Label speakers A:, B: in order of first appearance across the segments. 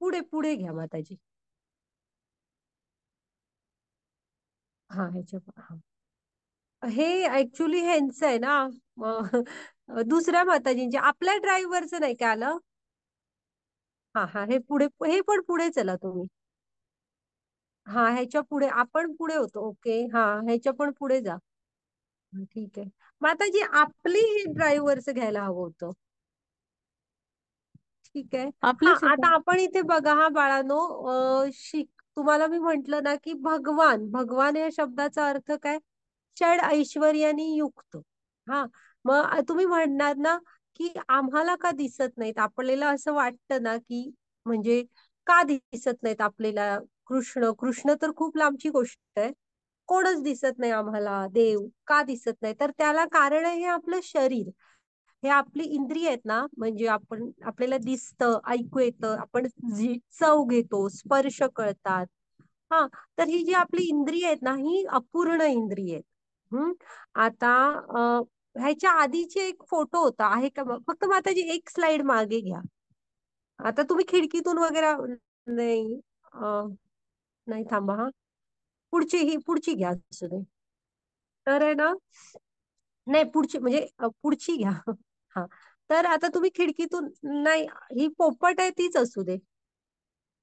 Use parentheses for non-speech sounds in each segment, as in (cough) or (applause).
A: पुढे पुढे घ्या माताजी हा ह्याच्या हे ऍक्च्युली ह्यांचं आहे ना दुसऱ्या माताजींचे आपल्या ड्रायव्हरच नाही का आलं हा हा हे पुढे हे पण पुढे चला तुम्ही हा ह्याच्या पुढे आपण पुढे होतो ओके हा ह्याच्या पण पुढे जा ठीक आहे माताजी आपली हे ड्रायव्हरच घ्यायला हवं होतं ठीक आहे आता आपण इथे बघा हा बाळानो शिक तुम्हाला मी म्हंटल ना की भगवान भगवान या शब्दाचा अर्थ काय षड ऐश्वर्याने युक्त हा मग तुम्ही म्हणणार ना की आम्हाला का दिसत नाहीत आपल्याला असं वाटतं ना की म्हणजे का दिसत नाहीत आपल्याला कृष्ण कृष्ण तर खूप लांबची गोष्ट आहे कोणच दिसत नाही आम्हाला देव का दिसत नाही तर त्याला कारण आहे आपलं शरीर हे आपली इंद्रिय आहेत ना म्हणजे आपण आपल्याला दिसतं ऐकू येतं आपण चव घेतो स्पर्श कळतात हा तर ही जी आपली इंद्रिय आहेत ना ही अपूर्ण इंद्रिय आहेत हम्म आता ह्याच्या आधीचे एक फोटो होता आहे का फक्त मग आता एक स्लाइड मागे घ्या आता तुम्ही खिडकीतून वगैरे नाही नाही थांबा हा पुढची ही पुढची घ्या तर आहे ना नाही पुढची म्हणजे पुढची घ्या हा तर आता तुम्ही खिडकीतून नाही ही पोपट आहे तीच असू दे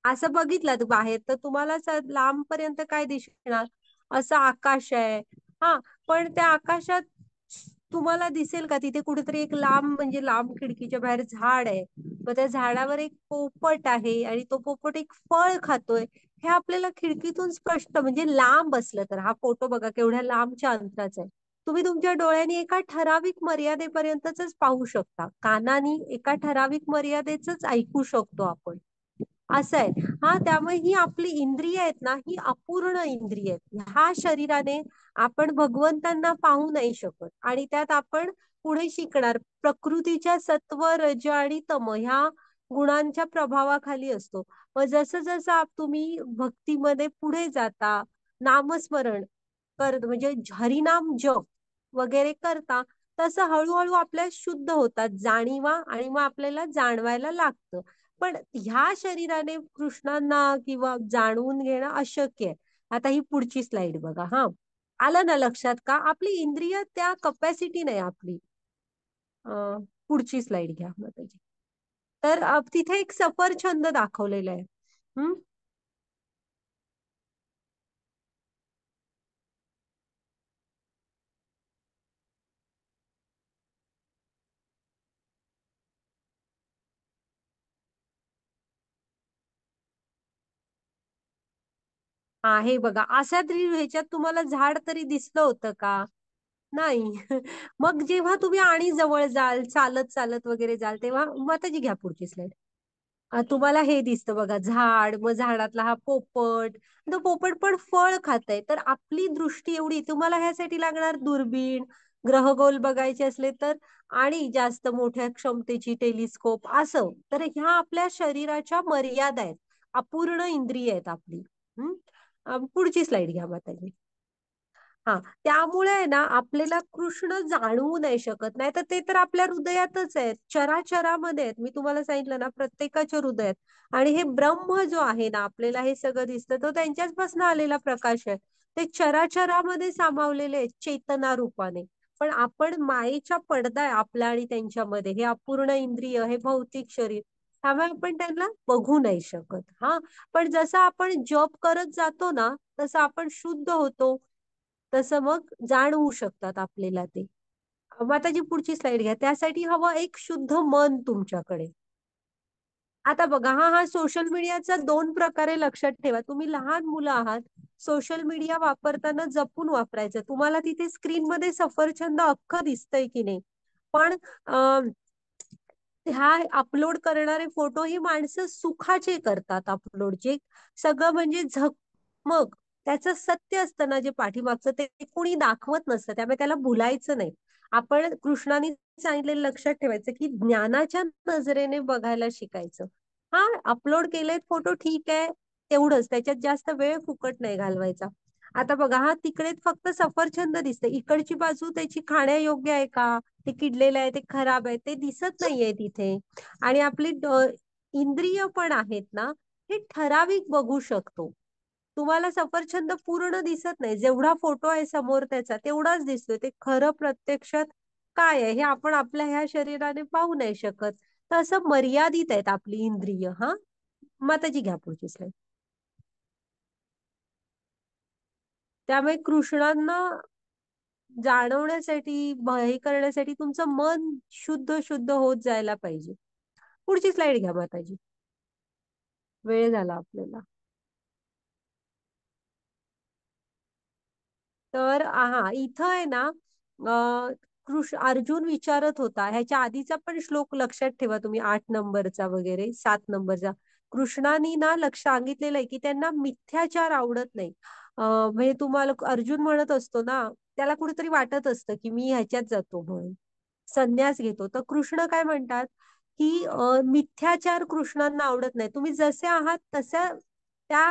A: असं बघितलं बाहेर तर तुम्हाला लांब पर्यंत काय दिसणार असं आकाश आहे हा पण त्या आकाशात तुम्हाला दिसेल का तिथे कुठेतरी एक लांब म्हणजे लांब खिडकीच्या बाहेर झाड आहे मग त्या झाडावर एक पोपट आहे आणि तो पोपट एक फळ खातोय हे आपल्याला खिडकीतून स्पष्ट म्हणजे लांब असलं तर हा फोटो बघा केवढ्या लांबच्या अंतराचा आहे तुम्ही तुमच्या डोळ्यांनी एका ठराविक मर्यादेपर्यंतच पाहू शकता कानानी एका ठराविक मर्यादेच ऐकू शकतो आपण असं आहे हा त्यामुळे ही आपली इंद्रिय आहेत ना ही अपूर्ण इंद्रिय आहेत ह्या शरीराने आपण भगवंतांना पाहू नाही शकत आणि त्यात आपण पुढे शिकणार प्रकृतीच्या सत्व रज आणि तम ह्या गुणांच्या प्रभावाखाली असतो मग जसं जसं तुम्ही भक्तीमध्ये पुढे जाता नामस्मरण कर म्हणजे हरिनाम जप वगैरे करता तसं हळूहळू आपल्या शुद्ध होतात जाणीवा आणि मग आपल्याला जाणवायला लागतं पण ह्या शरीराने कृष्णांना किंवा जाणवून घेणं अशक्य आहे आता ही पुढची स्लाइड बघा हा आलं ना लक्षात का आपली इंद्रिय त्या कपॅसिटी नाही आपली पुढची स्लाइड घ्या तर तिथे एक सफरछंद दाखवलेला आहे हम्म आहे बघा अशा तरी ह्याच्यात तुम्हाला झाड तरी दिसलं होतं का नाही (laughs) मग जेव्हा तुम्ही आणि जवळ जाल चालत चालत वगैरे जाल तेव्हा माताजी घ्या पुढची स्लाइड तुम्हाला हे दिसतं बघा झाड मग झाडातला हा पोपट तो पोपट पण फळ खात आहे तर आपली दृष्टी एवढी तुम्हाला ह्यासाठी लागणार दुर्बीण ग्रहगोल बघायचे असले तर आणि जास्त मोठ्या क्षमतेची टेलिस्कोप असं तर ह्या आपल्या शरीराच्या मर्यादा आहेत अपूर्ण इंद्रिय आहेत आपली पुढची स्लाइड घ्या माताजी हा त्यामुळे ना आपल्याला कृष्ण जाणवू नाही शकत नाही तर ते तर आपल्या हृदयातच आहेत चराचरामध्ये आहेत मी तुम्हाला सांगितलं ना प्रत्येकाच्या हृदयात आणि हे ब्रह्म जो आहे ना आपल्याला हे सगळं दिसतं तो त्यांच्याच पासून आलेला प्रकाश आहे ते चराचरामध्ये सामावलेले आहेत चेतना रूपाने पण आपण मायेच्या पडदा आहे आपला आणि त्यांच्यामध्ये हे अपूर्ण इंद्रिय हे भौतिक शरीर त्यामुळे आपण त्यांना बघू नाही शकत हा पण जसं आपण जॉब करत जातो ना तसं आपण शुद्ध होतो तसं मग जाणवू शकतात आपल्याला ते आता जी पुढची स्लाइड घ्या त्यासाठी हवं एक शुद्ध मन तुमच्याकडे आता बघा हा हा सोशल मीडियाचा दोन प्रकारे लक्षात ठेवा तुम्ही लहान मुलं आहात सोशल मीडिया वापरताना जपून वापरायचं तुम्हाला तिथे स्क्रीन मध्ये सफरचंद अख्ख दिसतंय की नाही पण ह्या अपलोड करणारे फोटो ही माणसं सुखाचे करतात अपलोडचे सगळं म्हणजे झकमक त्याचं सत्य असताना जे पाठीमागचं ते कोणी दाखवत नसतं त्यामुळे त्याला भुलायचं नाही आपण कृष्णाने सांगितलेलं लक्षात ठेवायचं की ज्ञानाच्या नजरेने बघायला शिकायचं हा अपलोड केलेत फोटो ठीक आहे तेवढंच त्याच्यात जास्त वेळ फुकट नाही घालवायचा आता बघा हा तिकडे फक्त सफरचंद दिसतोय इकडची बाजू त्याची खाण्यायोग्य आहे का ते किडलेलं आहे ते खराब आहे ते दिसत नाहीये तिथे आणि आपले इंद्रिय पण आहेत ना हे ठराविक बघू शकतो तुम्हाला सफरचंद पूर्ण दिसत नाही जेवढा फोटो आहे समोर त्याचा तेवढाच दिसतोय ते खरं प्रत्यक्षात काय आहे हे आपण आपल्या ह्या शरीराने पाहू नाही शकत तर असं मर्यादित आहेत आपली इंद्रिय हा माताजी घ्या पुढची स्लाईड त्यामुळे कृष्णांना जाणवण्यासाठी हे करण्यासाठी तुमचं मन शुद्ध शुद्ध होत जायला पाहिजे पुढची स्लाइड घ्या माताजी वेळ झाला आपल्याला तर हा इथं आहे ना कृष्ण अर्जुन विचारत होता ह्याच्या आधीचा पण श्लोक लक्षात ठेवा तुम्ही आठ नंबरचा वगैरे सात नंबरचा कृष्णानी ना लक्ष सांगितलेलं आहे की त्यांना मिथ्याचार आवडत नाही म्हणजे तुम्हाला अर्जुन म्हणत असतो ना त्याला कुठेतरी वाटत असतं की मी ह्याच्यात जातो म्हणून संन्यास घेतो तर कृष्ण काय म्हणतात की मिथ्याचार कृष्णांना आवडत नाही तुम्ही जसे आहात तशा त्या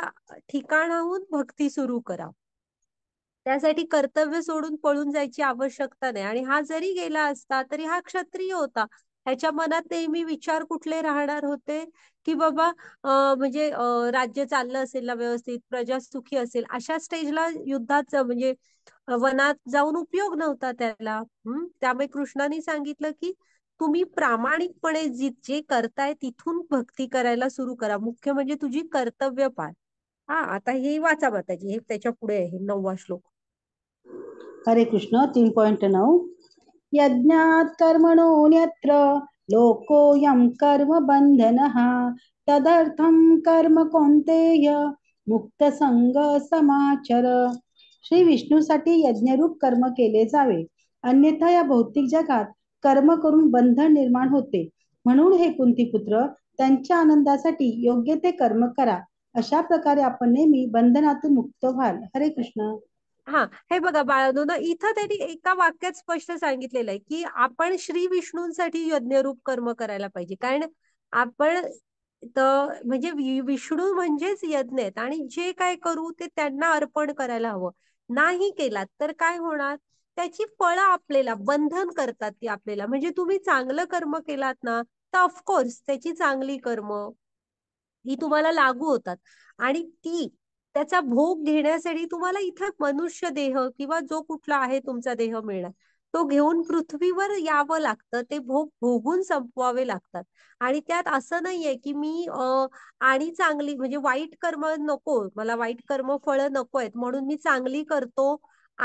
A: ठिकाणाहून भक्ती सुरू करा त्यासाठी कर्तव्य सोडून पळून जायची आवश्यकता नाही आणि हा जरी गेला असता तरी हा क्षत्रिय होता ह्याच्या मनात नेहमी विचार कुठले राहणार होते की बाबा म्हणजे राज्य चाललं असेल ना व्यवस्थित प्रजा सुखी असेल अशा स्टेजला युद्धात म्हणजे वनात जाऊन उपयोग नव्हता त्याला त्यामुळे कृष्णाने सांगितलं की तुम्ही प्रामाणिकपणे जी जे करताय तिथून भक्ती करायला सुरू करा मुख्य म्हणजे तुझी कर्तव्य पाळ हा आता हे वाचा बाताजी हे त्याच्या पुढे आहे नववा श्लोक
B: हरे कृष्ण तीन पॉइंट नऊ यज्ञात् कर्मणो न्यत्र लोको तदर्थं कर्म मुक्त संग समाचर श्री विष्णूसाठी यज्ञरूप कर्म केले जावे अन्यथा या भौतिक जगात कर्म करून बंधन निर्माण होते म्हणून हे कुंती पुत्र त्यांच्या आनंदासाठी योग्य ते कर्म करा अशा प्रकारे आपण नेहमी बंधनातून मुक्त व्हाल हरे कृष्ण
A: हा हे बघा बाळानो ना इथं त्यांनी एका वाक्यात स्पष्ट सांगितलेलं आहे की आपण श्री विष्णूंसाठी यज्ञरूप कर्म करायला पाहिजे कारण आपण म्हणजे विष्णू म्हणजेच यज्ञ आहेत आणि जे काय करू ते त्यांना अर्पण करायला हवं नाही केलात तर काय होणार त्याची फळं आपल्याला बंधन करतात ती आपल्याला म्हणजे तुम्ही चांगलं कर्म केलात ना तर ऑफकोर्स त्याची चांगली कर्म ही तुम्हाला लागू होतात आणि ती त्याचा भोग घेण्यासाठी तुम्हाला इथं मनुष्य देह किंवा जो कुठला आहे तुमचा देह मिळणार तो घेऊन पृथ्वीवर यावं लागतं ते भोग भोगून संपवावे लागतात आणि त्यात असं नाहीये की मी आणि चांगली म्हणजे वाईट कर्म नको मला वाईट कर्म फळ नको आहेत म्हणून मी चांगली करतो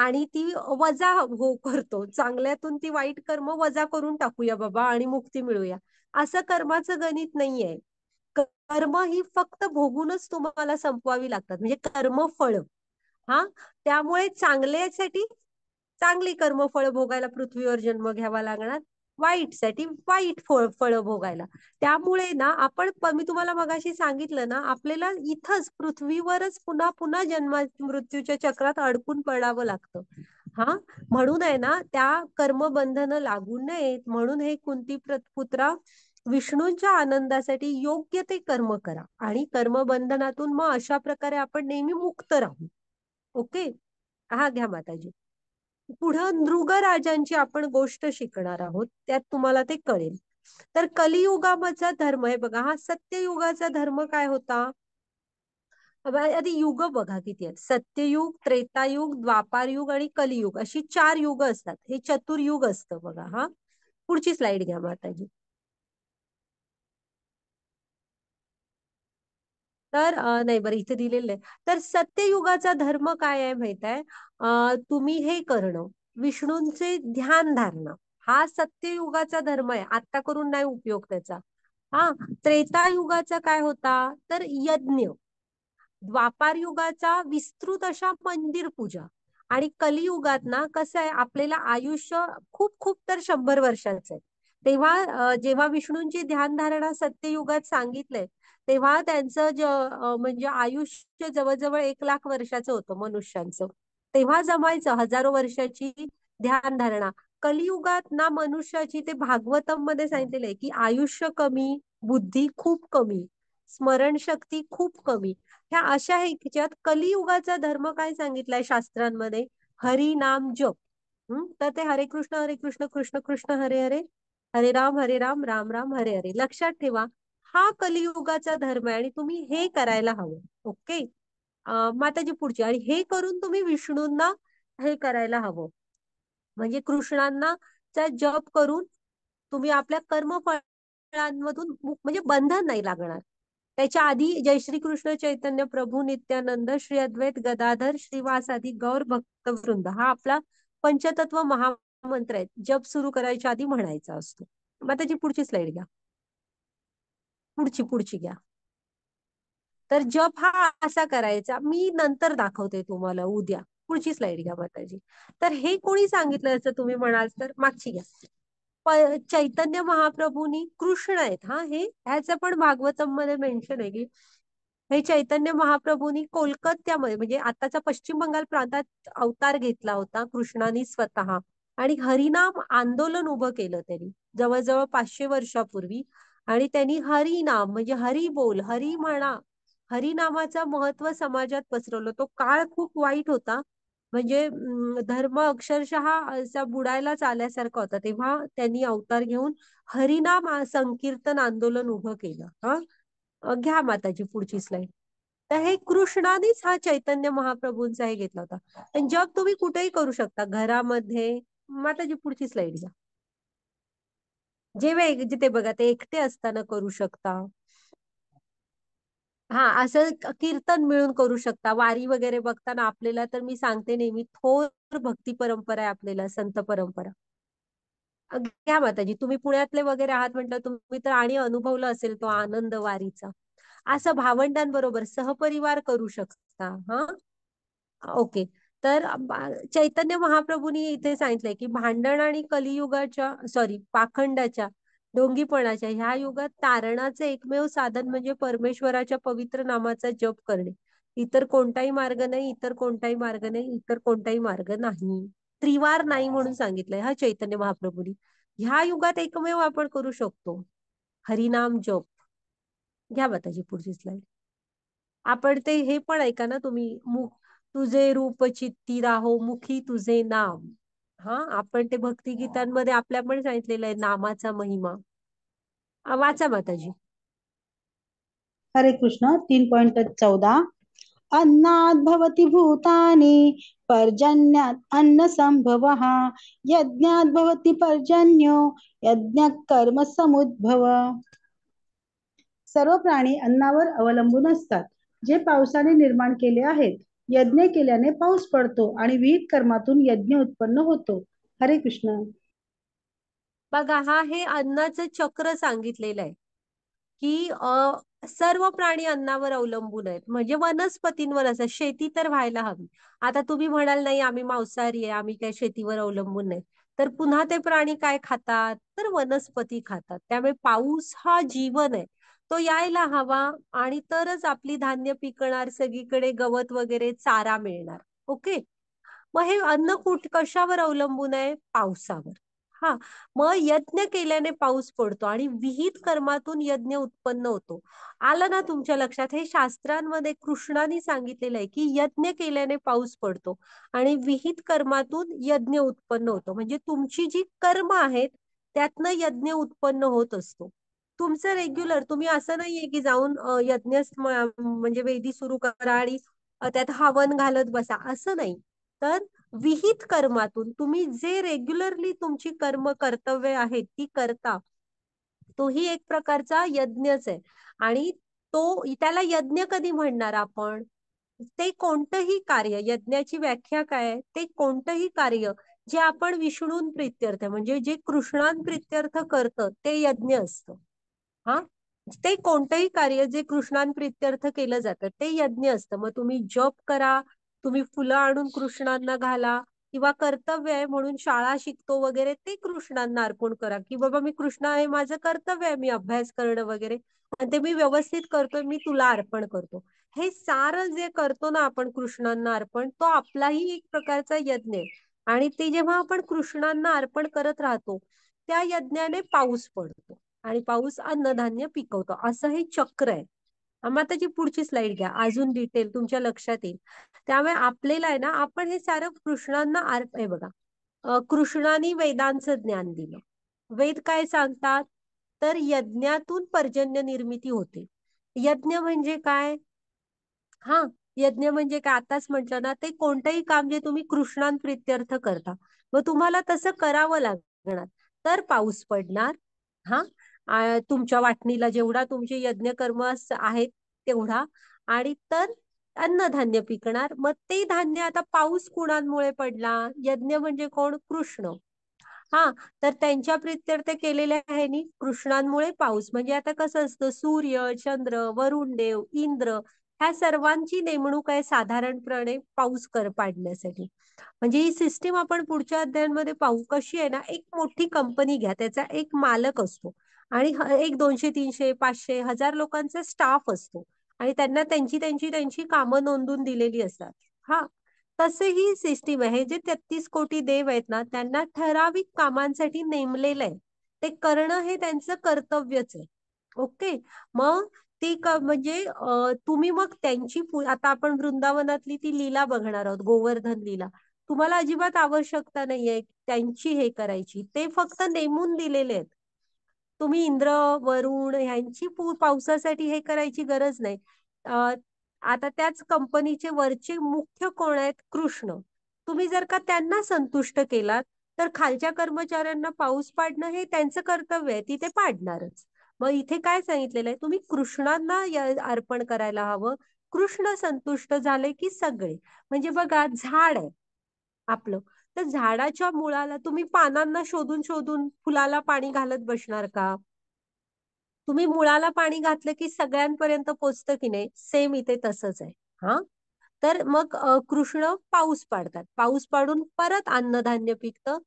A: आणि ती वजा हो करतो चांगल्यातून ती वाईट कर्म वजा करून टाकूया बाबा आणि मुक्ती मिळूया असं कर्माचं गणित नाहीये कर्म ही फक्त भोगूनच तुम्हाला संपवावी लागतात म्हणजे कर्मफळ हा त्यामुळे चांगल्यासाठी चांगली कर्मफळ भोगायला पृथ्वीवर जन्म घ्यावा लागणार वाईट साठी वाईट फळ भोगायला त्यामुळे ना आपण मी तुम्हाला मगाशी सांगितलं ना आपल्याला इथंच पृथ्वीवरच पुन्हा पुन्हा जन्मा मृत्यूच्या चक्रात अडकून पडावं लागतं हा म्हणून आहे ना त्या कर्मबंधन लागू नयेत म्हणून हे कुंती पुत्रा विष्णूंच्या आनंदासाठी योग्य ते कर्म करा आणि कर्मबंधनातून मग अशा प्रकारे आपण नेहमी मुक्त राहू ओके हा घ्या माताजी पुढं नृगराजांची आपण गोष्ट शिकणार आहोत त्यात तुम्हाला ते कळेल तर कलियुगाचा धर्म हे बघा हा सत्ययुगाचा धर्म काय होता आधी युग बघा किती आहेत सत्ययुग त्रेतायुग द्वापारयुग आणि कलियुग अशी चार युग असतात हे चतुर्युग असतं बघा हा पुढची स्लाइड घ्या माताजी तर नाही बरं इथे दिलेलं आहे तर सत्ययुगाचा धर्म काय आहे माहित आहे तुम्ही हे करणं विष्णूंचे ध्यान धारणं हा सत्ययुगाचा धर्म आहे आता करून नाही उपयोग त्याचा हा त्रेतायुगाचा काय होता तर यज्ञ द्वापार युगाचा विस्तृत अशा मंदिर पूजा आणि कलियुगात ना कसं आहे आपल्याला आयुष्य खूप खूप तर शंभर वर्षाचं आहे तेव्हा जेव्हा विष्णूंची ध्यानधारणा सत्ययुगात सांगितलंय तेव्हा त्यांचं ज म्हणजे आयुष्य जवळजवळ एक लाख वर्षाचं होतं मनुष्यांचं तेव्हा जमायचं हजारो वर्षाची ध्यान धारणा कलियुगात ना मनुष्याची ते भागवतम मध्ये सांगितलेलं आहे की आयुष्य कमी बुद्धी खूप कमी स्मरण शक्ती खूप कमी ह्या अशा ह्याच्यात कलियुगाचा धर्म काय सांगितलाय शास्त्रांमध्ये हरी नाम जप हम्म तर ते हरे कृष्ण हरे कृष्ण कृष्ण कृष्ण हरे हरे हरे राम हरे राम राम राम हरे हरे लक्षात ठेवा हा कलियुगाचा धर्म आहे आणि तुम्ही हे करायला हवं ओके माताजी पुढची आणि हे करून तुम्ही विष्णूंना हे करायला हवं म्हणजे कृष्णांना चा जप करून तुम्ही आपल्या कर्मफळांमधून म्हणजे बंधन नाही लागणार त्याच्या आधी जय श्री कृष्ण चैतन्य प्रभू नित्यानंद श्री अद्वैत गदाधर श्रीवासादी गौर भक्तवृंद हा आपला पंचतत्व महामंत्र आहे जप सुरू करायच्या आधी म्हणायचा असतो माताजी पुढची स्लाइड घ्या पुढची पुढची घ्या तर जप हा असा करायचा मी नंतर दाखवते तुम्हाला उद्या पुढची स्लाइड घ्या माताजी तर हे कोणी सांगितलं असं तुम्ही म्हणाल तर मागची घ्या चैतन्य महाप्रभूंनी कृष्ण आहेत हा हे ह्याचं पण भागवतम मध्ये मेन्शन आहे की हे चैतन्य महाप्रभूंनी कोलकात्यामध्ये म्हणजे आताचा पश्चिम बंगाल प्रांतात अवतार घेतला होता कृष्णाने स्वतः आणि हरिनाम आंदोलन उभं केलं त्यांनी जवळजवळ पाचशे वर्षापूर्वी आणि त्यांनी हरिनाम म्हणजे हरी बोल हरी म्हणा हरिनामाचं महत्व समाजात पसरवलं तो काळ खूप वाईट होता म्हणजे धर्म अक्षरशः असा बुडायलाच आल्यासारखा होता तेव्हा त्यांनी अवतार घेऊन हरिनाम संकीर्तन आंदोलन उभं केलं हा घ्या माताजी पुढची स्लाईड तर हे कृष्णानेच हा चैतन्य महाप्रभूंचा हे घेतला होता पण जग तुम्ही कुठेही करू शकता घरामध्ये माताजी पुढची स्लाईड घ्या जे वेग जिथे बघा ते एकटे असताना करू शकता हा असं कीर्तन मिळून करू शकता वारी वगैरे बघताना आपल्याला तर मी सांगते नेहमी थोर भक्ती परंपरा आहे आपल्याला संत परंपरा घ्या माताजी तुम्ही पुण्यातले वगैरे आहात म्हटलं तुम्ही तर आणि अनुभवलं असेल तो आनंद वारीचा असं भावंडांबरोबर सहपरिवार करू शकता हा ओके तर चैतन्य महाप्रभूंनी इथे सांगितलंय की भांडण आणि कलियुगाच्या सॉरी पाखंडाच्या डोंगीपणाच्या ह्या युगात तारणाचं एकमेव साधन म्हणजे परमेश्वराच्या पवित्र नामाचा जप करणे इतर कोणताही मार्ग नाही इतर कोणताही मार्ग नाही इतर कोणताही मार्ग नाही त्रिवार नाही म्हणून सांगितलंय हा चैतन्य महाप्रभूंनी ह्या युगात एकमेव आपण करू शकतो हरिनाम जप घ्या बाताजी पुढची स्लाईड आपण ते हे पण ऐका ना तुम्ही तुझे रूप चित्ती राहो मुखी तुझे नाम हा आपण ते भक्ती गीतांमध्ये आपल्या पण सांगितलेलं आहे नामाचा महिमा वाचा माताजी
B: हरे कृष्ण तीन पॉइंट चौदा अन्नात भवती भूतानी पर्जन्यात अन्न संभव यज्ञात भवती पर्जन्यो यज्ञ कर्म समुद्भव सर्व प्राणी अन्नावर अवलंबून असतात जे पावसाने निर्माण केले आहेत यज्ञ केल्याने पाऊस पडतो आणि विहित कर्मातून यज्ञ उत्पन्न होतो हरे कृष्ण
A: बघा हा हे अन्नाचं चक्र सांगितलेलं आहे की सर्व प्राणी अन्नावर अवलंबून आहेत म्हणजे वनस्पतींवर असं शेती तर व्हायला हवी आता तुम्ही म्हणाल नाही आम्ही मांसाहारी आहे आम्ही काय शेतीवर अवलंबून नाही तर पुन्हा ते प्राणी काय खातात तर वनस्पती खातात त्यामुळे पाऊस हा जीवन आहे तो यायला हवा आणि तरच आपली धान्य पिकणार सगळीकडे गवत वगैरे चारा मिळणार ओके मग हे अन्न कुठ कशावर अवलंबून आहे पावसावर हा मग यज्ञ केल्याने पाऊस पडतो आणि विहित कर्मातून यज्ञ उत्पन्न होतो आलं ना तुमच्या लक्षात हे शास्त्रांमध्ये कृष्णाने सांगितलेलं आहे की यज्ञ केल्याने पाऊस पडतो आणि विहित कर्मातून यज्ञ उत्पन्न होतो म्हणजे तुमची जी कर्म आहेत त्यातनं यज्ञ उत्पन्न होत असतो तुमचं रेग्युलर तुम्ही असं नाहीये की जाऊन यज्ञ म्हणजे वेदी सुरू करा आणि त्यात हवन घालत बसा असं नाही तर विहित कर्मातून तुम्ही जे रेग्युलरली तुमची कर्म कर्तव्य आहेत ती करता तोही एक प्रकारचा यज्ञच आहे आणि तो त्याला यज्ञ कधी म्हणणार आपण ते कोणतंही कार्य यज्ञाची व्याख्या काय आहे ते कोणतंही कार्य जे आपण विष्णून प्रित्यर्थ म्हणजे जे कृष्णान प्रित्यर्थ करतं ते यज्ञ असतं हा ते कोणतंही कार्य जे कृष्णांप्रित्यर्थ केलं जातं ते यज्ञ असतं मग तुम्ही जप करा तुम्ही फुलं आणून कृष्णांना घाला किंवा कर्तव्य आहे म्हणून शाळा शिकतो वगैरे ते कृष्णांना अर्पण करा की बाबा मी कृष्ण आहे माझं कर्तव्य आहे मी अभ्यास करणं वगैरे आणि ते मी व्यवस्थित करतोय मी तुला अर्पण करतो हे सार जे करतो ना आपण कृष्णांना अर्पण तो आपलाही एक प्रकारचा यज्ञ आहे आणि ते जेव्हा आपण कृष्णांना अर्पण करत राहतो त्या यज्ञाने पाऊस पडतो आणि पाऊस अन्नधान्य पिकवतो असं हे चक्र आहे मग आता जी पुढची स्लाइड घ्या अजून डिटेल तुमच्या लक्षात येईल त्यामुळे आपल्याला आहे ना आपण हे सारं कृष्णांना अर्प आहे बघा कृष्णाने वेदांचं ज्ञान दिलं वेद काय सांगतात तर यज्ञातून पर्जन्य निर्मिती होते यज्ञ म्हणजे काय हा यज्ञ म्हणजे काय आताच म्हटलं ना ते कोणतंही काम जे तुम्ही कृष्णांप्रित्यर्थ करता मग तुम्हाला तसं करावं लागणार तर पाऊस पडणार हा तुमच्या वाटणीला जेवढा तुमचे यज्ञ कर्म आहेत तेवढा आणि तर अन्नधान्य पिकणार मग ते धान्य आता पाऊस कुणांमुळे पडला यज्ञ म्हणजे कोण कृष्ण हा तर त्यांच्या प्रित्यर्थ केलेल्या नी कृष्णांमुळे पाऊस म्हणजे आता कसं असतं सूर्य चंद्र वरुण देव इंद्र ह्या सर्वांची नेमणूक आहे साधारणपणे पाऊस कर पाडण्यासाठी म्हणजे ही सिस्टीम आपण पुढच्या अध्यायांमध्ये पाहू कशी आहे ना एक मोठी कंपनी घ्या त्याचा एक मालक असतो आणि एक दोनशे तीनशे पाचशे हजार लोकांचा स्टाफ असतो आणि त्यांना त्यांची त्यांची त्यांची कामं नोंदून दिलेली असतात हा तसे ही सिस्टीम आहे जे तेहतीस कोटी देव आहेत ना त्यांना ठराविक कामांसाठी नेमलेलं आहे ते करणं हे त्यांचं कर्तव्यच आहे ओके मग ती म्हणजे तुम्ही मग त्यांची आता आपण वृंदावनातली ती लीला बघणार आहोत गोवर्धन लीला तुम्हाला अजिबात आवश्यकता नाहीये त्यांची हे करायची ते फक्त नेमून दिलेले आहेत तुम्ही इंद्र वरुण यांची पावसासाठी हे करायची गरज नाही आता त्याच कंपनीचे वरचे मुख्य कोण आहेत कृष्ण तुम्ही जर का त्यांना संतुष्ट केलात तर खालच्या कर्मचाऱ्यांना पाऊस पाडणं हे त्यांचं कर्तव्य आहे तिथे पाडणारच मग इथे काय सांगितलेलं आहे तुम्ही कृष्णांना अर्पण करायला हवं कृष्ण संतुष्ट झाले की सगळे म्हणजे बघा झाड आहे आपलं तर झाडाच्या मुळाला तुम्ही पानांना शोधून शोधून फुलाला पाणी घालत बसणार का तुम्ही मुळाला पाणी घातलं की सगळ्यांपर्यंत पोचतं की नाही सेम इथे तसंच आहे हा तर मग कृष्ण पाऊस पाडतात पाऊस पाडून परत अन्नधान्य पिकतं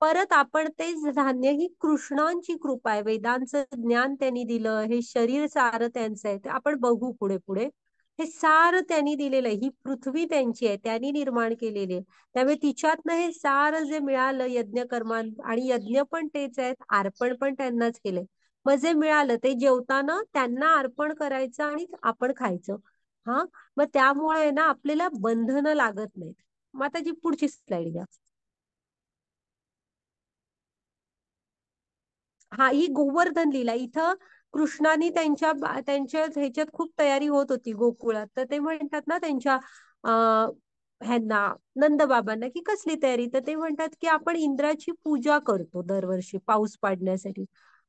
A: परत आपण ते धान्य ही कृष्णांची कृपा आहे वेदांचं ज्ञान त्यांनी दिलं हे शरीर सारं त्यांचं आहे ते आपण बघू पुढे पुढे हे सार त्यांनी दिलेलं आहे ही पृथ्वी त्यांची आहे त्यांनी निर्माण केलेली आहे त्यामुळे तिच्यातनं हे सार जे मिळालं यज्ञ कर्मान आणि यज्ञ पण तेच आहेत अर्पण पण त्यांनाच केलंय मग जे मिळालं ते जेवताना त्यांना अर्पण करायचं आणि आपण खायचं हा मग त्यामुळे ना आपल्याला बंधनं लागत नाहीत मग आता जी पुढची स्लाइड घ्या हा ही गोवर्धन लिहिला इथं कृष्णानी त्यांच्या त्यांच्या ह्याच्यात खूप तयारी होत होती गोकुळात तर ते म्हणतात ना त्यांच्या ह्यांना नंदबाबांना की कसली तयारी तर ते म्हणतात की आपण इंद्राची पूजा करतो दरवर्षी पाऊस पाडण्यासाठी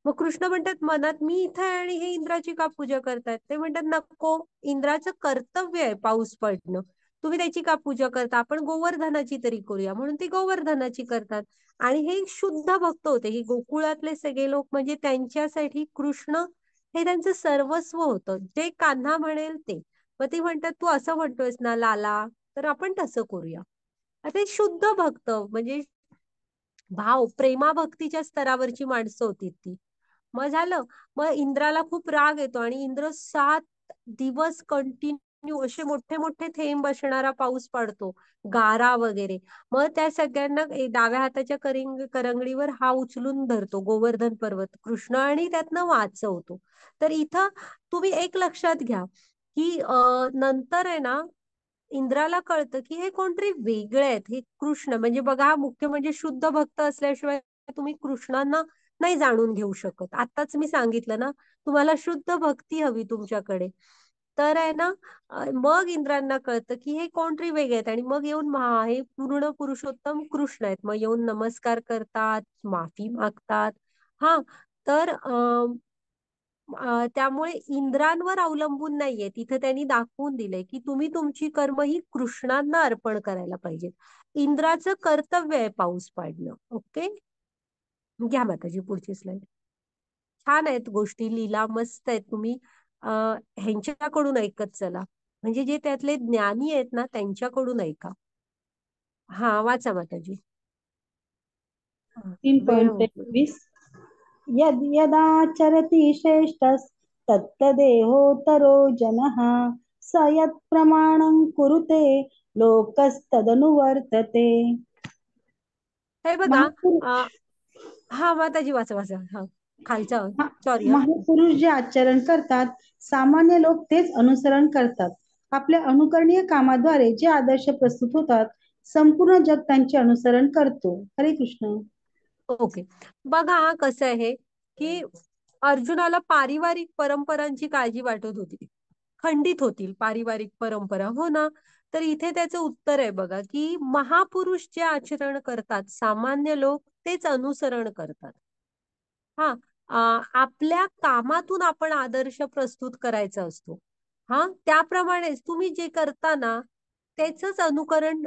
A: मग कृष्ण म्हणतात मनात मी इथं आहे आणि हे इंद्राची का पूजा करतात ते म्हणतात नको इंद्राचं कर्तव्य आहे पाऊस पडणं तुम्ही त्याची का पूजा करता आपण गोवर्धनाची तरी करूया म्हणून ती गोवर्धनाची करतात आणि हे शुद्ध भक्त होते हे गोकुळातले सगळे लोक म्हणजे त्यांच्यासाठी कृष्ण हे त्यांचं सर्वस्व होतं जे कान्हा म्हणेल ते मग ते म्हणतात तू असं म्हणतोयस ना लाला तर आपण तसं करूया आता शुद्ध भक्त म्हणजे भाव प्रेमा भक्तीच्या स्तरावरची माणसं होती ती मग झालं मग इंद्राला खूप राग येतो आणि इंद्र सात दिवस कंटिन्यू असे मोठे मोठे थेंब असणारा पाऊस पडतो गारा वगैरे मग त्या सगळ्यांना डाव्या हाताच्या करिंग करंगळीवर हा उचलून धरतो गोवर्धन पर्वत कृष्ण आणि त्यातनं वाचवतो तर इथं तुम्ही एक लक्षात घ्या की नंतर आहे ना इंद्राला कळतं की हे कोणतरी वेगळे आहेत हे कृष्ण म्हणजे बघा मुख्य म्हणजे शुद्ध भक्त असल्याशिवाय तुम्ही कृष्णांना नाही जाणून घेऊ शकत आताच मी सांगितलं ना तुम्हाला शुद्ध भक्ती हवी तुमच्याकडे तर आहे ना मग इंद्रांना कळतं की हे कोणतरी वेगळे आहेत आणि मग येऊन महा हे पूर्ण पुरुषोत्तम कृष्ण आहेत मग येऊन नमस्कार करतात माफी मागतात हा तर त्यामुळे इंद्रांवर अवलंबून नाहीये तिथे त्यांनी दाखवून दिले की तुम्ही तुमची कर्म ही कृष्णांना अर्पण करायला पाहिजेत इंद्राचं कर्तव्य आहे पाऊस पाडणं ओके घ्या माताजी पुढची स्लाइड छान आहेत गोष्टी लीला मस्त आहेत तुम्ही ह्यांच्याकडून ऐकत चला म्हणजे जे त्यातले ज्ञानी आहेत ना त्यांच्याकडून ऐका हा वाचा माताजी
B: यदाचरति तरो जनः सयत् प्रमाणं कुरुते लोकस्तदनुवर्तते
A: हे बघा हा माताजी वाचा वाचा खालचा सॉरी महापुरुष
B: जे आचरण करतात सामान्य लोक तेच अनुसरण करतात आपल्या अनुकरणीय कामाद्वारे जे आदर्श प्रस्तुत होतात संपूर्ण जग त्यांचे अनुसरण करतो
A: हरे कृष्ण ओके बघा हा कसं आहे की अर्जुनाला पारिवारिक परंपरांची काळजी वाटत होती खंडित होतील पारिवारिक परंपरा हो ना तर इथे त्याचं उत्तर आहे बघा की महापुरुष जे आचरण करतात सामान्य लोक तेच अनुसरण करतात हा आपल्या कामातून आपण आदर्श प्रस्तुत करायचा असतो हा त्याप्रमाणेच तुम्ही जे करताना त्याच अनुकरण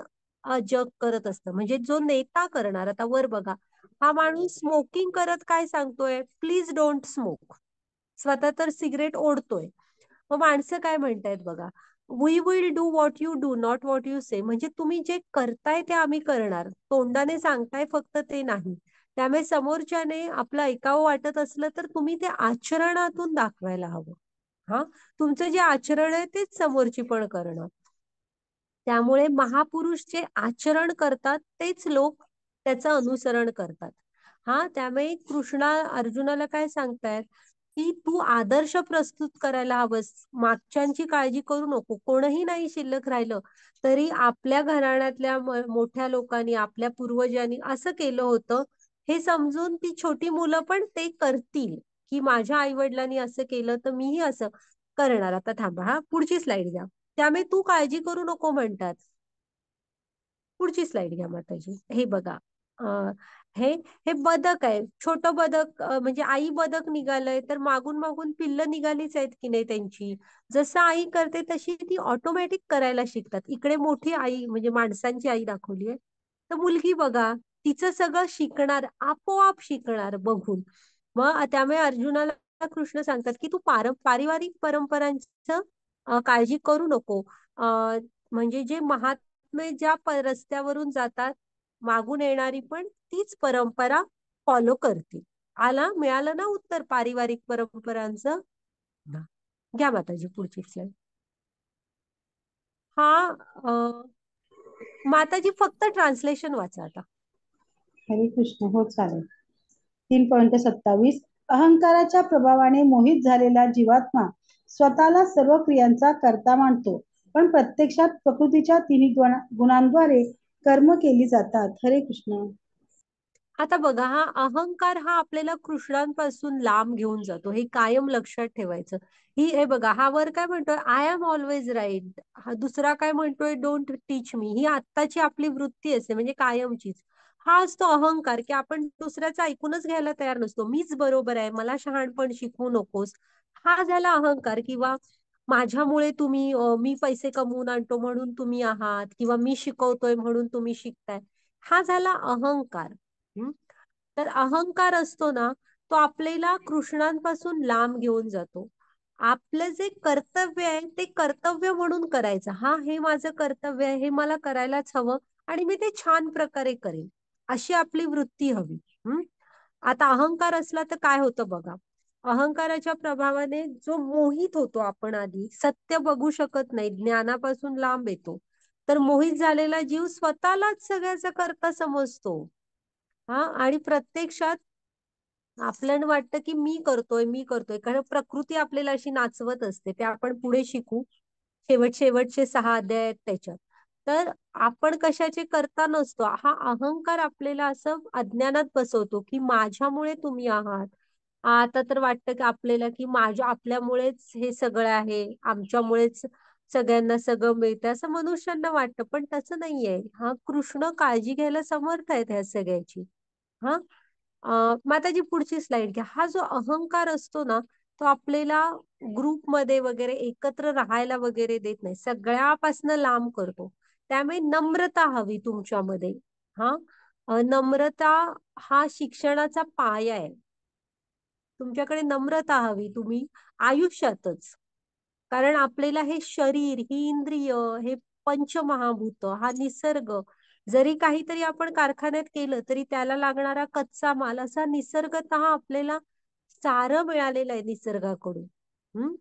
A: जग करत असतं म्हणजे जो नेता करणार आता वर बघा हा माणूस स्मोकिंग करत काय सांगतोय प्लीज डोंट स्मोक स्वतः तर सिगरेट ओढतोय मग माणसं काय म्हणतायत बघा we will do what you do not what you say म्हणजे तुम्ही जे करताय ते आम्ही करणार तोंडाने सांगताय फक्त ते नाही त्यामुळे समोरच्याने आपलं ऐकावं वाटत असलं तर तुम्ही ते आचरणातून दाखवायला हवं हा तुमचं जे आचरण आहे तेच समोरची पण करणं त्यामुळे महापुरुष जे आचरण करतात तेच लोक त्याचं अनुसरण करतात हा त्यामुळे कृष्णा अर्जुनाला काय सांगतायत की तू आदर्श प्रस्तुत करायला हवंस मागच्यांची काळजी करू नको कोणही नाही शिल्लक राहिलं तरी आपल्या घराण्यातल्या मोठ्या लोकांनी आपल्या पूर्वजांनी असं केलं होतं हे समजून ती छोटी मुलं पण ते करतील की माझ्या आई वडिलांनी असं केलं तर मीही असं करणार आता थांबा हा पुढची स्लाइड घ्या त्यामुळे तू काळजी करू नको म्हणतात पुढची स्लाइड घ्या माताजी हे बघा हे हे बदक आहे छोट बदक म्हणजे आई बदक निघालय तर मागून मागून पिल्ल निघालीच आहेत की नाही त्यांची जसं आई करते तशी ती ऑटोमॅटिक करायला शिकतात इकडे मोठी आई म्हणजे माणसांची आई दाखवली आहे तर मुलगी बघा तिचं सगळं शिकणार आपोआप शिकणार बघून मग त्यामुळे अर्जुनाला कृष्ण सांगतात की तू पार पारिवारिक परंपरांच काळजी करू नको म्हणजे जे महात्मे ज्या रस्त्यावरून जातात मागून येणारी पण तीच परंपरा फॉलो करतील आला मिळालं ना उत्तर पारिवारिक परंपरांचं घ्या माताजी पुढची स्लाइड हा माताजी फक्त ट्रान्सलेशन वाचा आता
B: हरे कृष्ण हो चालेल तीन पॉईंट सत्तावीस अहंकाराच्या प्रभावाने मोहित झालेला जीवात्मा स्वतःला सर्व क्रियांचा करता मानतो पण प्रत्यक्षात प्रकृतीच्या तिन्ही गुणांद्वारे कर्म केली जातात हरे कृष्ण
A: आता बघा हा अहंकार हा आपल्याला कृष्णांपासून लांब घेऊन जातो हे कायम लक्षात ठेवायचं ही हे बघा हा वर काय म्हणतोय आय एम ऑलवेज राईट हा दुसरा काय म्हणतोय डोंट टीच मी ही आत्ताची आपली वृत्ती असते म्हणजे कायमचीच हा असतो अहंकार की आपण दुसऱ्याचं ऐकूनच घ्यायला तयार नसतो मीच बरोबर आहे मला शहाणपण शिकवू नकोस हा झाला अहंकार किंवा माझ्यामुळे तुम्ही मी पैसे कमवून आणतो म्हणून तुम्ही आहात किंवा मी शिकवतोय म्हणून तुम्ही शिकताय हा झाला अहंकार तर अहंकार असतो ना तो आपल्याला कृष्णांपासून लांब घेऊन जातो आपलं जे कर्तव्य आहे ते कर्तव्य म्हणून करायचं हा हे माझं कर्तव्य आहे हे मला करायलाच हवं आणि मी ते छान प्रकारे करेन अशी आपली वृत्ती हवी हम्म आता अहंकार असला तर काय होतं बघा अहंकाराच्या प्रभावाने जो मोहित होतो आपण आधी सत्य बघू शकत नाही ज्ञानापासून लांब येतो तर मोहित झालेला जीव स्वतःलाच सगळ्याचा करता समजतो हा आणि प्रत्यक्षात आपल्याला वाटतं की मी करतोय मी करतोय कारण प्रकृती आपल्याला अशी नाचवत असते ते आपण पुढे शिकू शेवट शेवटचे सहा अध्याय आहेत त्याच्यात तर आपण कशाचे करता नसतो हा अहंकार आपल्याला असं अज्ञानात बसवतो की माझ्यामुळे तुम्ही आहात आता तर वाटतं की आपल्याला की माझ्या आपल्यामुळेच हे सगळं आहे आमच्यामुळेच सगळ्यांना सगळं मिळतं असं मनुष्यांना वाटतं पण तसं नाहीये हा कृष्ण काळजी घ्यायला समर्थ आहेत ह्या सगळ्याची हा माताजी पुढची स्लाइड घ्या हा जो अहंकार असतो ना तो आपल्याला ग्रुपमध्ये वगैरे एकत्र राहायला वगैरे देत नाही सगळ्यापासनं लांब करतो त्यामुळे नम्रता हवी तुमच्यामध्ये हा नम्रता हा शिक्षणाचा पाया आहे तुमच्याकडे नम्रता हवी तुम्ही आयुष्यातच कारण आपल्याला हे शरीर ही इंद्रिय हे पंचमहाभूत हा निसर्ग जरी काहीतरी आपण कारखान्यात केलं तरी त्याला लागणारा कच्चा माल असा निसर्गत आपल्याला सारं मिळालेलं आहे निसर्गाकडून हम्म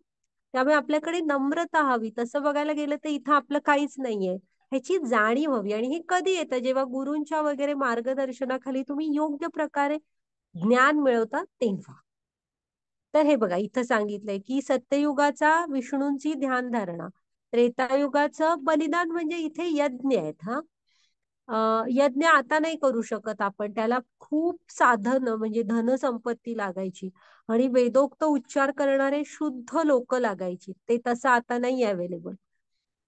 A: त्यामुळे आपल्याकडे नम्रता हवी तसं बघायला गेलं तर इथं आपलं काहीच नाहीये ह्याची जाणीव हवी आणि हे कधी येतं जेव्हा गुरूंच्या वगैरे मार्गदर्शनाखाली तुम्ही योग्य प्रकारे ज्ञान मिळवता तेव्हा तर हे बघा इथं सांगितलंय की सत्ययुगाचा विष्णूंची ध्यानधारणा त्रेतायुगाचं बलिदान म्हणजे इथे यज्ञ आहेत हा यज्ञ आता नाही करू शकत आपण त्याला खूप साधन म्हणजे धनसंपत्ती लागायची आणि वेदोक्त उच्चार करणारे शुद्ध लोक लागायची ते तसं आता नाही अवेलेबल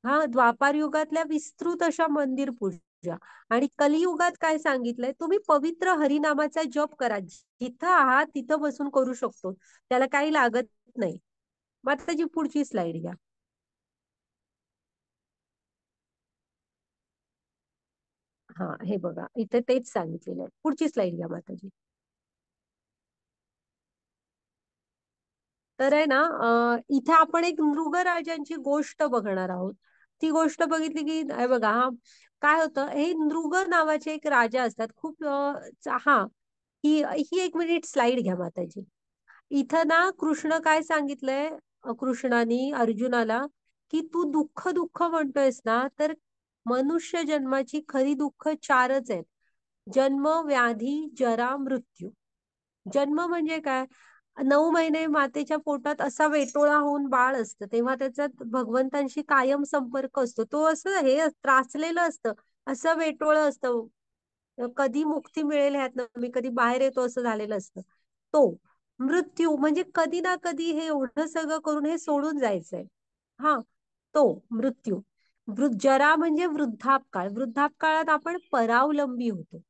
A: हा द्वापार युगातल्या विस्तृत अशा मंदिर पूजा आणि कलियुगात काय सांगितलंय तुम्ही पवित्र हरिनामाचा जप करा जिथं आहात तिथं बसून करू शकतो त्याला काही लागत नाही माताजी पुढची स्लाइड घ्या हा हे बघा इथे तेच सांगितलेलं पुढची स्लाइड घ्या माताजी तर आहे ना इथे आपण एक मृगराजांची गोष्ट बघणार आहोत ती गोष्ट बघितली की बघा हा काय होतं हे नृग नावाचे एक राजा असतात खूप हा ही ही एक मिनिट स्लाइड घ्या माताजी इथं ना कृष्ण काय सांगितलंय कृष्णानी अर्जुनाला की तू दुःख दुःख म्हणतोयस ना तर मनुष्य जन्माची खरी दुःख चारच आहेत जन्म व्याधी जरा मृत्यू जन्म म्हणजे काय नऊ महिने मातेच्या पोटात असा वेटोळा होऊन बाळ असतं तेव्हा त्याचा भगवंतांशी कायम संपर्क असतो तो असं हे त्रासलेलं असतं असं वेटोळ असतं कधी मुक्ती मिळेल ह्यातनं मी कधी बाहेर येतो असं झालेलं असतं तो मृत्यू म्हणजे कधी ना कधी हे एवढं सगळं करून हे सोडून जायचंय हा तो मृत्यू जरा म्हणजे वृद्धापकाळ वृद्धापकाळात आपण परावलंबी होतो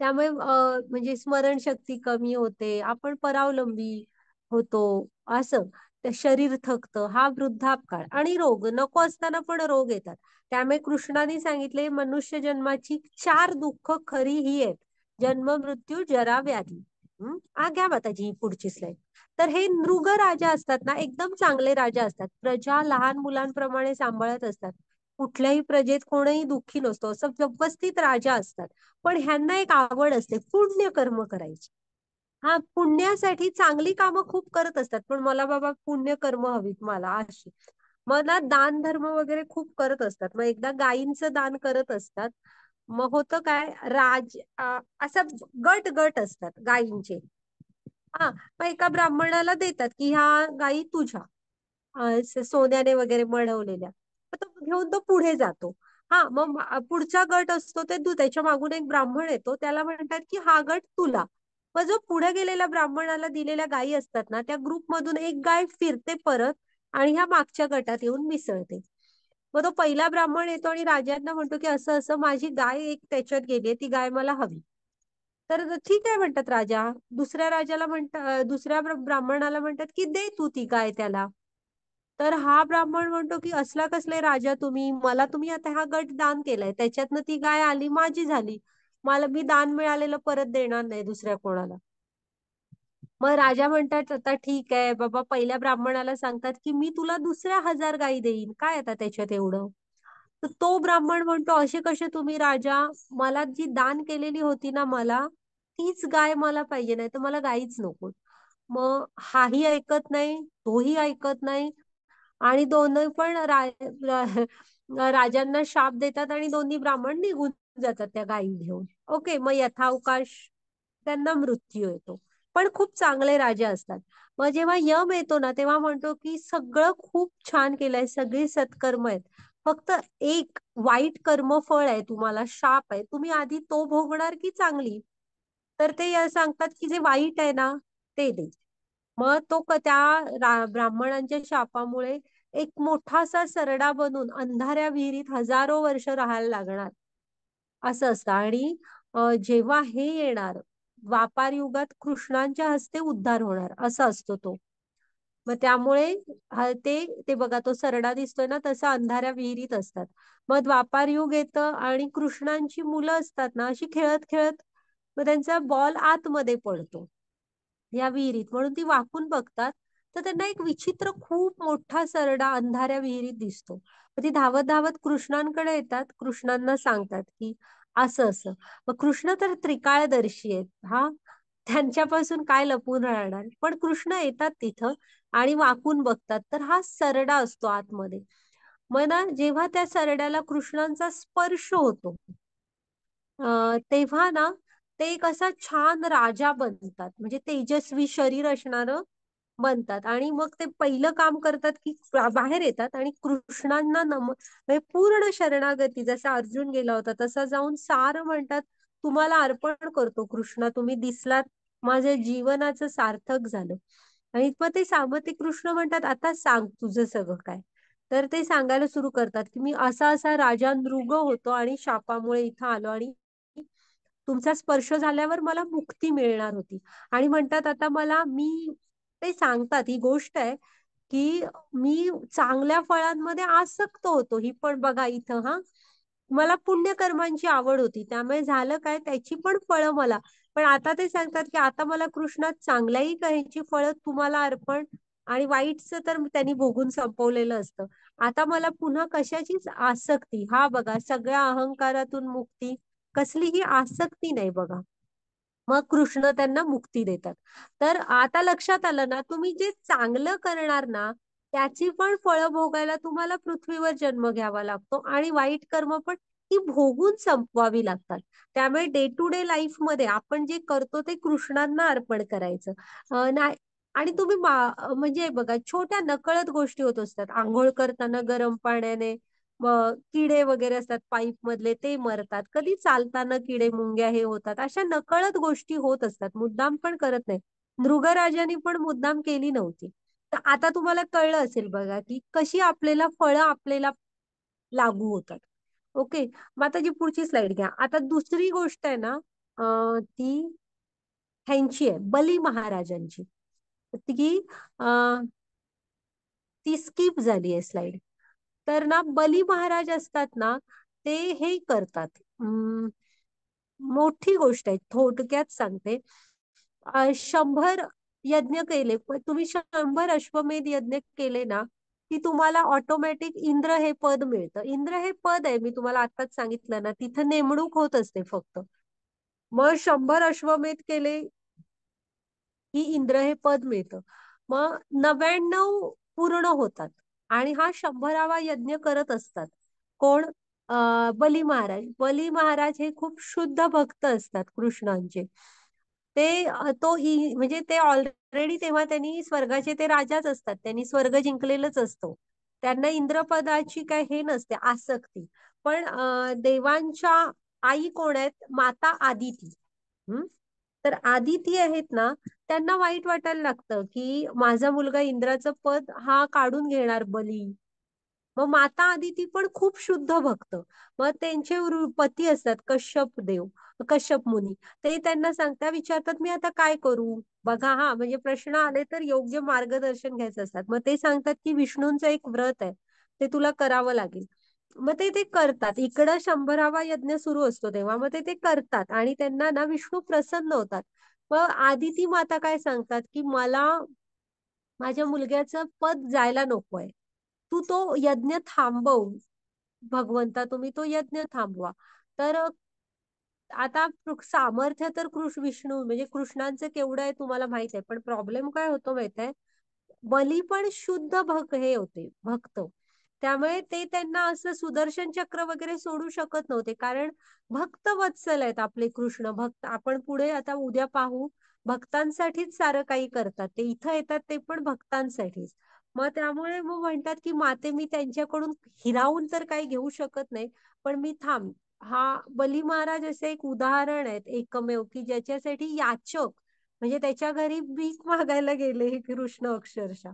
A: त्यामुळे म्हणजे स्मरण शक्ती कमी होते, आपण परावलंबी होतो असं. शरीर थकतं, हा वृद्धापकाळ आणि रोग नको असताना पण रोग येतात. त्यामुळे कृष्णाने सांगितले मनुष्य जन्माची चार दुःख खरी ही आहेत. जन्म, मृत्यू, जरा, व्याधी. आ, घ्या माताजी ही पुढची स्लाईड. तर हे मृग राजा असतात ना एकदम चांगले राजा असतात. प्रजा लहान मुलांप्रमाणे सांभाळत असतात. कुठल्याही प्रजेत कोणही दुःखी नसतो असं व्यवस्थित राजा असतात पण ह्यांना एक आवड असते पुण्य कर्म करायची हा पुण्यासाठी चांगली कामं खूप करत असतात पण मला बाबा पुण्य कर्म हवीत मला अशी मला दान धर्म वगैरे खूप करत असतात मग एकदा गायींचं दान करत असतात मग होतं काय राज असं गट गट असतात गायींचे हा मग एका ब्राह्मणाला देतात की ह्या गायी तुझ्या सोन्याने वगैरे मढवलेल्या घेऊन तो पुढे जातो हा मग पुढचा गट असतो ते तू त्याच्या मागून एक ब्राह्मण येतो त्याला म्हणतात की हा गट तुला मग जो पुढे गेलेल्या ब्राह्मणाला दिलेल्या गायी असतात ना त्या ग्रुप मधून एक गाय फिरते परत आणि ह्या मागच्या गटात येऊन मिसळते मग तो पहिला ब्राह्मण येतो आणि राजांना म्हणतो की असं असं माझी गाय एक त्याच्यात गेली ती गाय मला हवी तर ठीक आहे म्हणतात राजा दुसऱ्या राजाला म्हणतात दुसऱ्या ब्राह्मणाला म्हणतात की दे तू ती गाय त्याला तर हा ब्राह्मण म्हणतो की असला कसले राजा तुम्ही मला तुम्ही आता हा गट दान केलाय त्याच्यातनं ती गाय आली माझी झाली मला मी दान मिळालेलं परत देणार नाही दुसऱ्या कोणाला मग राजा म्हणतात आता ठीक आहे बाबा पहिल्या ब्राह्मणाला सांगतात की मी तुला दुसऱ्या हजार गायी देईन काय आता त्याच्यात एवढं तर तो ब्राह्मण म्हणतो असे कसे तुम्ही राजा मला जी दान केलेली होती ना मला तीच गाय मला पाहिजे नाही तर मला गायीच नको मग हाही ऐकत नाही तोही ऐकत नाही आणि दोन्ही पण राजांना शाप देतात आणि दोन्ही ब्राह्मण निघून जातात त्या गायी घेऊन. ओके मग यथावकाश त्यांना मृत्यू येतो. पण खूप चांगले राजा असतात. मग जेव्हा यम येतो ना तेव्हा म्हणतो की सगळं खूप छान केलंय सगळी सत्कर्म आहेत. फक्त एक वाईट कर्म फळ आहे तुम्हाला शाप आहे तुम्ही आधी तो भोगणार की चांगली तर ते सांगतात की जे वाईट आहे ना ते दे मग तो त्या ब्राह्मणांच्या शापामुळे एक मोठासा सरडा बनून अंधाऱ्या विहिरीत हजारो वर्ष राहायला लागणार असं असतं आणि जेव्हा हे येणार व्यापार युगात कृष्णांच्या हस्ते उद्धार होणार असा असतो तो मग त्यामुळे ते ते बघा तो सरडा दिसतोय ना तसा अंधाऱ्या विहिरीत असतात मग द्वापार युग येतं आणि कृष्णांची मुलं असतात ना अशी खेळत खेळत मग त्यांचा बॉल आतमध्ये पडतो या विहिरीत म्हणून ती वाकून बघतात तर त्यांना एक विचित्र खूप मोठा सरडा अंधाऱ्या विहिरीत दिसतो ती धावत धावत कृष्णांकडे येतात कृष्णांना सांगतात की असं असं मग कृष्ण तर त्रिकाळदर्शी आहेत हा त्यांच्यापासून काय लपून राहणार पण कृष्ण येतात तिथं आणि वाकून बघतात तर हा सरडा असतो आतमध्ये मग जेव्हा त्या सरड्याला कृष्णांचा स्पर्श होतो तेव्हा ना ते एक असा छान राजा बनतात म्हणजे तेजस्वी शरीर असणार बनतात आणि मग ते पहिलं काम करतात की बाहेर येतात आणि कृष्णांना नम म्हणजे पूर्ण शरणागती जसा अर्जुन गेला होता तसा जाऊन सार म्हणतात तुम्हाला अर्पण करतो कृष्णा तुम्ही दिसलात माझ्या जीवनाचं सार्थक झालं आणि मग ते सामती कृष्ण म्हणतात आता सांग तुझं सगळं काय तर ते सांगायला सुरू करतात की मी असा असा राजा नृग होतो आणि शापामुळे इथं आलो आणि तुमचा स्पर्श झाल्यावर मला मुक्ती मिळणार होती आणि म्हणतात आता मला मी ते सांगतात ही गोष्ट आहे की मी चांगल्या फळांमध्ये आसक्त होतो ही पण बघा इथं हा मला पुण्यकर्मांची आवड होती त्यामुळे झालं काय त्याची पण फळं मला पण आता ते सांगतात की आता मला कृष्णात चांगल्याही काहीची फळं तुम्हाला अर्पण आणि वाईटच तर त्यांनी भोगून संपवलेलं असतं आता मला पुन्हा कशाचीच आसक्ती हा बघा सगळ्या अहंकारातून मुक्ती कसलीही आसक्ती नाही बघा मग कृष्ण त्यांना मुक्ती देतात तर आता लक्षात आलं ना तुम्ही जे चांगलं करणार ना त्याची पण फळं भोगायला तुम्हाला पृथ्वीवर जन्म घ्यावा लागतो आणि वाईट कर्म पण ती भोगून संपवावी लागतात त्यामुळे डे टू डे लाईफ मध्ये आपण जे करतो ते कृष्णांना अर्पण करायचं नाही आणि तुम्ही म्हणजे बघा छोट्या नकळत गोष्टी होत असतात आंघोळ करताना गरम पाण्याने किडे वगैरे असतात पाईप मधले ते मरतात कधी चालताना किडे मुंग्या हे होतात अशा नकळत गोष्टी होत असतात मुद्दाम पण करत नाही मृगराजाने पण मुद्दाम केली नव्हती तर आता तुम्हाला कळलं असेल बघा की कशी आपल्याला फळं आपल्याला लागू होतात ओके मग आता जी पुढची स्लाइड घ्या आता दुसरी गोष्ट आहे ना ती ह्यांची आहे बली महाराजांची ती ती स्किप झाली आहे स्लाइड तर ना बली महाराज असतात ना ते हे करतात मोठी गोष्ट आहे थोडक्यात सांगते शंभर यज्ञ केले तुम्ही शंभर अश्वमेध यज्ञ केले ना की तुम्हाला ऑटोमॅटिक इंद्र हे पद मिळतं इंद्र हे पद आहे मी तुम्हाला आताच सांगितलं ना तिथं नेमणूक होत असते फक्त मग शंभर अश्वमेध केले की इंद्र हे पद मिळतं मग नव्याण्णव पूर्ण होतात आणि हा शंभरावा यज्ञ करत असतात कोण बली महाराज बली महाराज हे खूप शुद्ध भक्त असतात कृष्णांचे ते तो ही म्हणजे ते ऑलरेडी तेव्हा त्यांनी स्वर्गाचे ते राजाच असतात त्यांनी स्वर्ग जिंकलेलाच असतो त्यांना इंद्रपदाची काय हे नसते आसक्ती पण देवांच्या आई कोण आहेत माता आदिती हम्म तर आदिती आहेत ना त्यांना वाईट वाटायला लागतं की माझा मुलगा इंद्राचं पद हा काढून घेणार बली मग माता आदिती पण खूप शुद्ध भक्त मग त्यांचे पती असतात कश्यप देव कश्यप मुनी ते त्यांना सांगता विचारतात मी आता काय करू बघा हा म्हणजे प्रश्न आले तर योग्य मार्गदर्शन घ्यायचं असतात मग ते सांगतात की विष्णूंचं एक व्रत आहे ते तुला करावं लागेल मग ते ते करतात इकडं शंभरावा यज्ञ सुरू असतो तेव्हा मग ते ते करतात आणि त्यांना ना विष्णू प्रसन्न होतात मग आदिती माता काय सांगतात की मला माझ्या मुलग्याचं पद जायला नकोय तू तो यज्ञ थांबव भगवंता तुम्ही तो यज्ञ थांबवा तर आता सामर्थ्य तर कृष्ण विष्णू म्हणजे कृष्णांचं केवढं आहे तुम्हाला माहित आहे पण प्रॉब्लेम काय होतो माहित आहे बली पण शुद्ध भक हे होते भक्त त्यामुळे ते त्यांना असं सुदर्शन चक्र वगैरे सोडू शकत नव्हते कारण भक्त वत्सल आहेत आपले कृष्ण भक्त आपण पुढे आता उद्या पाहू भक्तांसाठीच सारं काही करतात ते इथं येतात ते पण भक्तांसाठीच मग त्यामुळे मग म्हणतात की माते मी त्यांच्याकडून हिरावून तर काही घेऊ शकत नाही पण मी थांब हा बली महाराज असे एक उदाहरण आहेत एकमेव की ज्याच्यासाठी याचक म्हणजे त्याच्या घरी भीक मागायला गेले हे कृष्ण अक्षरशः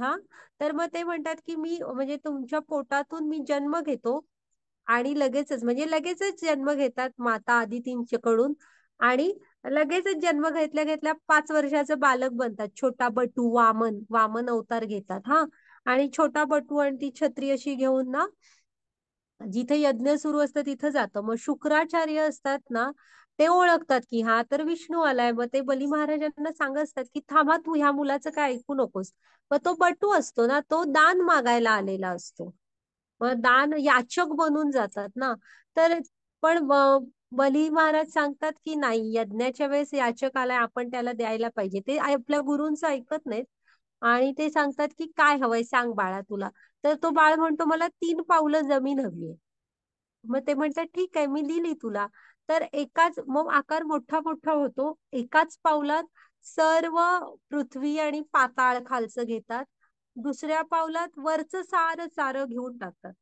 A: हा तर मग ते म्हणतात की मी म्हणजे तुमच्या पोटातून मी जन्म घेतो आणि लगेचच म्हणजे लगेचच जन्म घेतात माता आदितींच्याकडून आणि लगेचच जन्म घेतल्या घेतल्या पाच वर्षाचं बालक बनतात छोटा बटू वामन वामन अवतार घेतात हा आणि छोटा बटू आणि ती छत्री अशी घेऊन ना जिथे यज्ञ सुरू असतं तिथं जातं मग शुक्राचार्य असतात ना ते ओळखतात की हा तर विष्णू आलाय मग ते बली महाराजांना सांगत असतात की थांबा तू ह्या मुलाचं काय ऐकू नकोस मग तो बटू असतो ना तो दान मागायला आलेला असतो मग दान याचक बनून जातात ना तर पण बली महाराज सांगतात की नाही यज्ञाच्या वेळेस याचक आलाय आपण त्याला द्यायला पाहिजे ते आपल्या गुरूंच ऐकत नाहीत आणि ते सांगतात की काय हवंय सांग बाळा तुला तर तो बाळ म्हणतो मला तीन पावलं जमीन हवी आहे मग ते म्हणतात ठीक आहे मी दिली तुला तर एकाच मग आकार मोठा मोठा होतो एकाच पावलात सर्व पृथ्वी आणि पाताळ खालचं घेतात दुसऱ्या पावलात वरच सार सार घेऊन टाकतात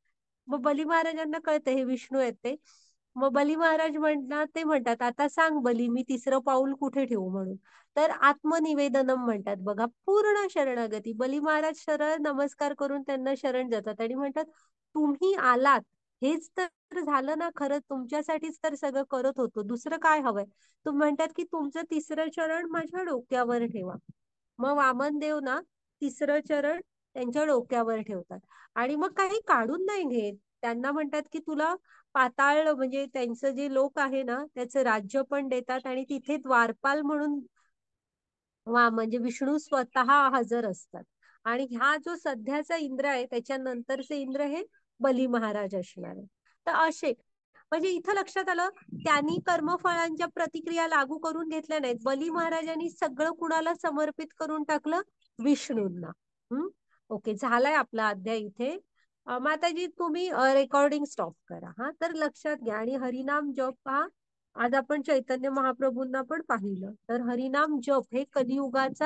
A: मग बली महाराजांना कळतं हे विष्णू येते मग बली महाराज म्हणतात ते म्हणतात आता सांग बली मी तिसरं पाऊल कुठे ठेवू म्हणून तर आत्मनिवेदनम म्हणतात बघा पूर्ण शरणागती बली महाराज शरण नमस्कार करून त्यांना शरण जातात आणि म्हणतात तुम्ही आलात हेच तर झालं ना खरं तुमच्यासाठीच तर सगळं करत होतो दुसरं काय हवंय तुम्ही म्हणतात की तुमचं तिसरं चरण माझ्या डोक्यावर ठेवा मग वामन देव ना तिसरं चरण त्यांच्या डोक्यावर ठेवतात आणि मग काही काढून नाही घेत त्यांना म्हणतात की तुला पाताळ म्हणजे त्यांचं जे लोक आहे ना त्याचं राज्य पण देतात आणि तिथे द्वारपाल म्हणून वा म्हणजे विष्णू स्वतः हजर असतात आणि ह्या जो सध्याचा इंद्र आहे त्याच्यानंतरचे इंद्र हे बली महाराज असणार आहे तर असे म्हणजे इथं लक्षात आलं त्यांनी कर्मफळांच्या प्रतिक्रिया लागू करून घेतल्या नाहीत बली महाराजांनी सगळं कुणाला समर्पित करून टाकलं विष्णूंना हम्म ओके झालाय आपला अध्याय इथे माताजी तुम्ही रेकॉर्डिंग स्टॉप करा हा तर लक्षात घ्या आणि हरिनाम जप हा आज आपण चैतन्य महाप्रभूंना पण पाहिलं तर हरिनाम जप हे कलियुगाचा